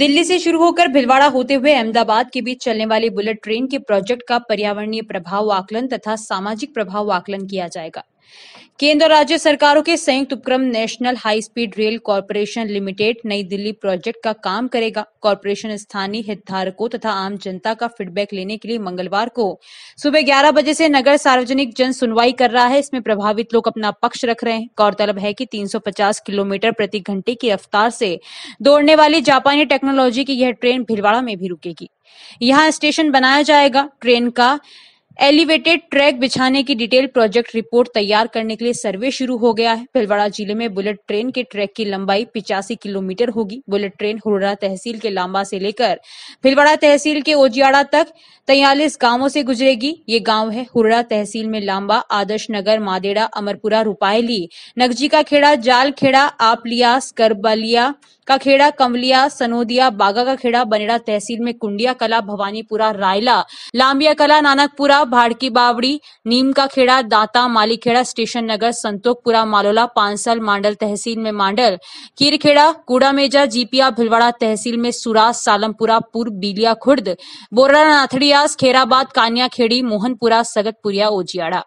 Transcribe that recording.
दिल्ली से शुरू होकर भिलवाड़ा होते हुए अहमदाबाद के बीच चलने वाली बुलेट ट्रेन के प्रोजेक्ट का पर्यावरणीय प्रभाव आकलन तथा सामाजिक प्रभाव आकलन किया जाएगा केंद्र और राज्य सरकारों के संयुक्त उपक्रम national high speed rail corporation limited Nai Delhi project का काम करेगा कॉरपोरेशन स्थानीय हितधारकों तथा आम जनता का फीडबैक लेने के लिए मंगलवार को सुबह 11 बजे से नगर सार्वजनिक जन सुनवाई कर रहा है इसमें प्रभावित लोग अपना पक्ष रख रहे हैं गौरतलब है कि 350 किलोमीटर प्रति घंटे की रफ्तार से दौड़ने वाली जापानी टेक्नोलॉजी की यह ट्रेन भीलवाड़ा में भी रुकेगी यहाँ स्टेशन बनाया जाएगा ट्रेन का एलिवेटेड ट्रैक बिछाने की डिटेल प्रोजेक्ट रिपोर्ट तैयार करने के लिए सर्वे शुरू हो गया है भिलवाड़ा जिले में बुलेट ट्रेन के ट्रैक की लंबाई पिचासी किलोमीटर होगी बुलेट ट्रेन हुरड़ा तहसील के लांबा से लेकर भिलवाड़ा तहसील के ओजियाड़ा तक तैयलीस गांवों से गुजरेगी ये गाँव है हुरड़ा तहसील में लांबा आदर्श नगर मादेड़ा अमरपुरा रूपायली नगजी का खेड़ा जालखेड़ा आपलिया करबलिया का खेड़ा कमलिया सनोदिया बागा का खेड़ा बनेड़ा तहसील में कुंडिया कला भवानीपुरा रायला लांबिया कला नानकपुरा भाड़की बावड़ी नीम का खेड़ा दाता मालीखेड़ा स्टेशन नगर संतोखपुरा मालोला पांसल मांडल तहसील में मांडल कीरखेड़ा मेजा जीपिया भिलवाड़ा तहसील में सुरास सालमपुरा पूर्व बीलिया खुर्द बोरा नाथड़ियास खेराबाद खेड़ी मोहनपुरा सगतपुरिया ओजियाड़ा